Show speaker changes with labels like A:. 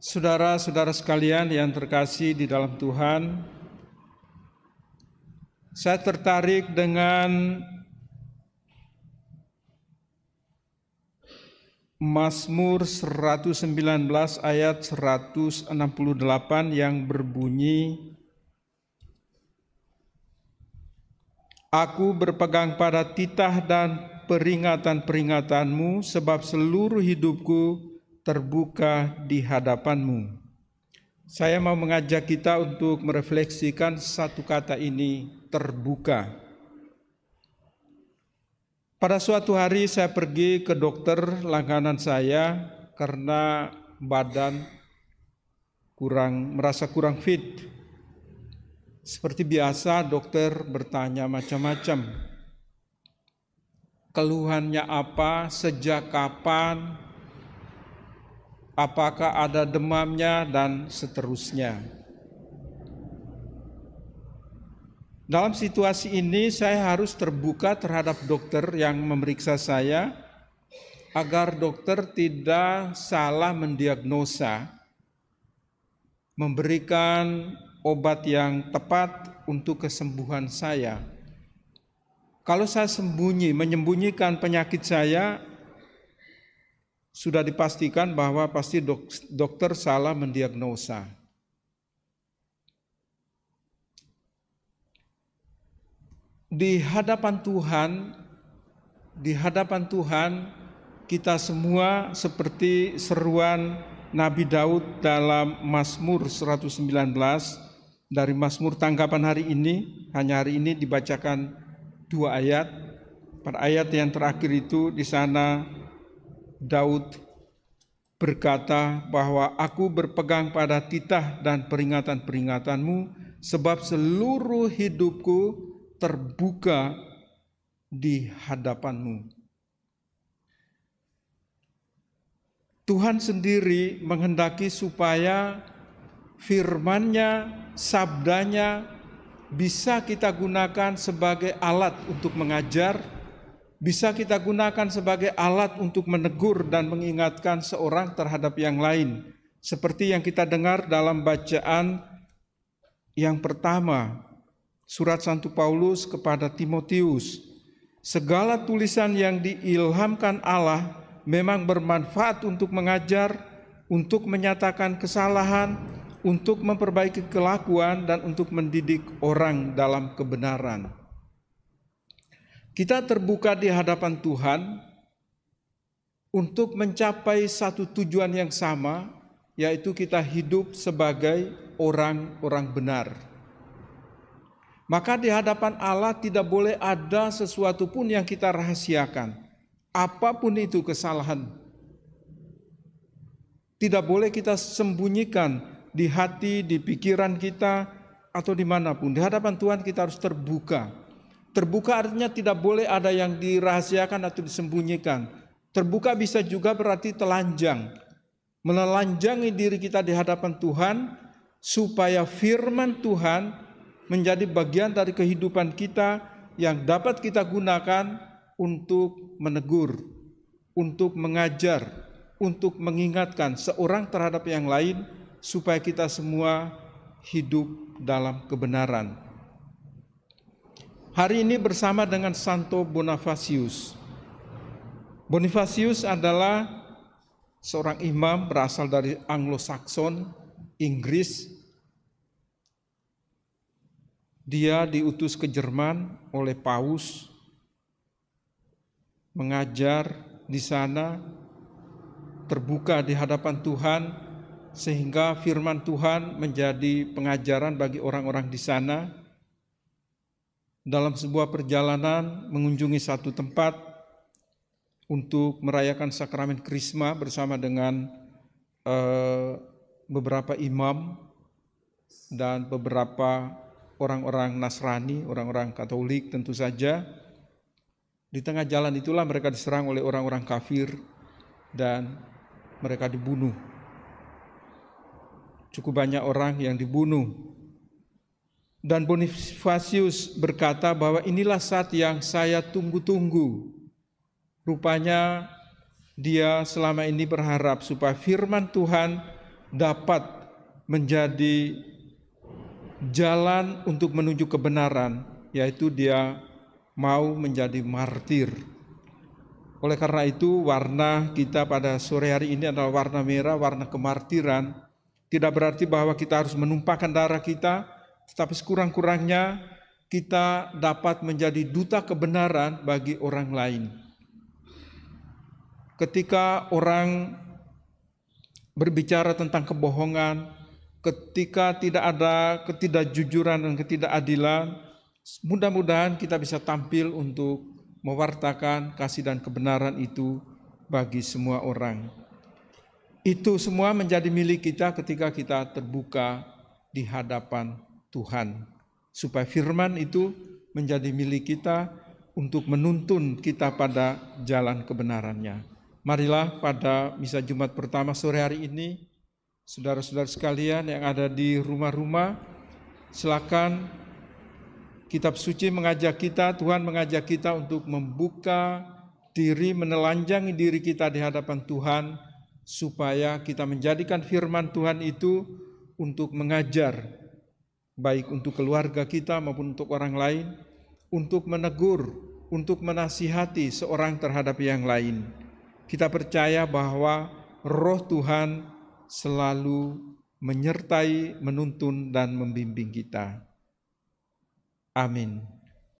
A: Saudara-saudara sekalian yang terkasih di dalam Tuhan, saya tertarik dengan Mazmur 119 ayat 168 yang berbunyi Aku berpegang pada titah dan peringatan-peringatanmu sebab seluruh hidupku terbuka di hadapanmu. Saya mau mengajak kita untuk merefleksikan satu kata ini, terbuka. Pada suatu hari saya pergi ke dokter langganan saya karena badan kurang merasa kurang fit. Seperti biasa dokter bertanya macam-macam. Keluhannya apa, sejak kapan, apakah ada demamnya dan seterusnya. Dalam situasi ini saya harus terbuka terhadap dokter yang memeriksa saya agar dokter tidak salah mendiagnosa, memberikan obat yang tepat untuk kesembuhan saya. Kalau saya sembunyi, menyembunyikan penyakit saya, sudah dipastikan bahwa pasti dok, dokter salah mendiagnosa. Di hadapan Tuhan, di hadapan Tuhan kita semua seperti seruan Nabi Daud dalam Mazmur 119 dari Mazmur tanggapan hari ini, hanya hari ini dibacakan dua ayat. Pada ayat yang terakhir itu di sana Daud berkata bahwa aku berpegang pada titah dan peringatan-peringatanmu sebab seluruh hidupku terbuka di hadapanmu. Tuhan sendiri menghendaki supaya firmannya, sabdanya bisa kita gunakan sebagai alat untuk mengajar, bisa kita gunakan sebagai alat untuk menegur dan mengingatkan seorang terhadap yang lain, seperti yang kita dengar dalam bacaan yang pertama, surat Santo Paulus kepada Timotius. Segala tulisan yang diilhamkan Allah memang bermanfaat untuk mengajar, untuk menyatakan kesalahan, untuk memperbaiki kelakuan, dan untuk mendidik orang dalam kebenaran. Kita terbuka di hadapan Tuhan untuk mencapai satu tujuan yang sama, yaitu kita hidup sebagai orang-orang benar. Maka di hadapan Allah tidak boleh ada sesuatu pun yang kita rahasiakan. Apapun itu kesalahan. Tidak boleh kita sembunyikan di hati, di pikiran kita, atau dimanapun. Di hadapan Tuhan kita harus terbuka Terbuka artinya tidak boleh ada yang dirahasiakan atau disembunyikan. Terbuka bisa juga berarti telanjang. Menelanjangi diri kita di hadapan Tuhan supaya firman Tuhan menjadi bagian dari kehidupan kita yang dapat kita gunakan untuk menegur, untuk mengajar, untuk mengingatkan seorang terhadap yang lain supaya kita semua hidup dalam kebenaran hari ini bersama dengan Santo Bonifacius. Bonifacius adalah seorang imam berasal dari Anglo-Saxon, Inggris. Dia diutus ke Jerman oleh Paus mengajar di sana terbuka di hadapan Tuhan sehingga firman Tuhan menjadi pengajaran bagi orang-orang di sana dalam sebuah perjalanan mengunjungi satu tempat untuk merayakan sakramen krisma bersama dengan eh, beberapa imam dan beberapa orang-orang Nasrani, orang-orang Katolik tentu saja. Di tengah jalan itulah mereka diserang oleh orang-orang kafir dan mereka dibunuh. Cukup banyak orang yang dibunuh dan Bonifacius berkata bahwa inilah saat yang saya tunggu-tunggu. Rupanya dia selama ini berharap supaya firman Tuhan dapat menjadi jalan untuk menuju kebenaran, yaitu dia mau menjadi martir. Oleh karena itu, warna kita pada sore hari ini adalah warna merah, warna kemartiran. Tidak berarti bahwa kita harus menumpahkan darah kita, tetapi sekurang-kurangnya kita dapat menjadi duta kebenaran bagi orang lain. Ketika orang berbicara tentang kebohongan, ketika tidak ada ketidakjujuran dan ketidakadilan, mudah-mudahan kita bisa tampil untuk mewartakan kasih dan kebenaran itu bagi semua orang. Itu semua menjadi milik kita ketika kita terbuka di hadapan Tuhan. Supaya firman itu menjadi milik kita untuk menuntun kita pada jalan kebenarannya. Marilah pada misa Jumat pertama sore hari ini, saudara-saudara sekalian yang ada di rumah-rumah, silakan kitab suci mengajak kita, Tuhan mengajak kita untuk membuka diri, menelanjangi diri kita di hadapan Tuhan, supaya kita menjadikan firman Tuhan itu untuk mengajar baik untuk keluarga kita maupun untuk orang lain, untuk menegur, untuk menasihati seorang terhadap yang lain. Kita percaya bahwa roh Tuhan selalu menyertai, menuntun, dan membimbing kita. Amin.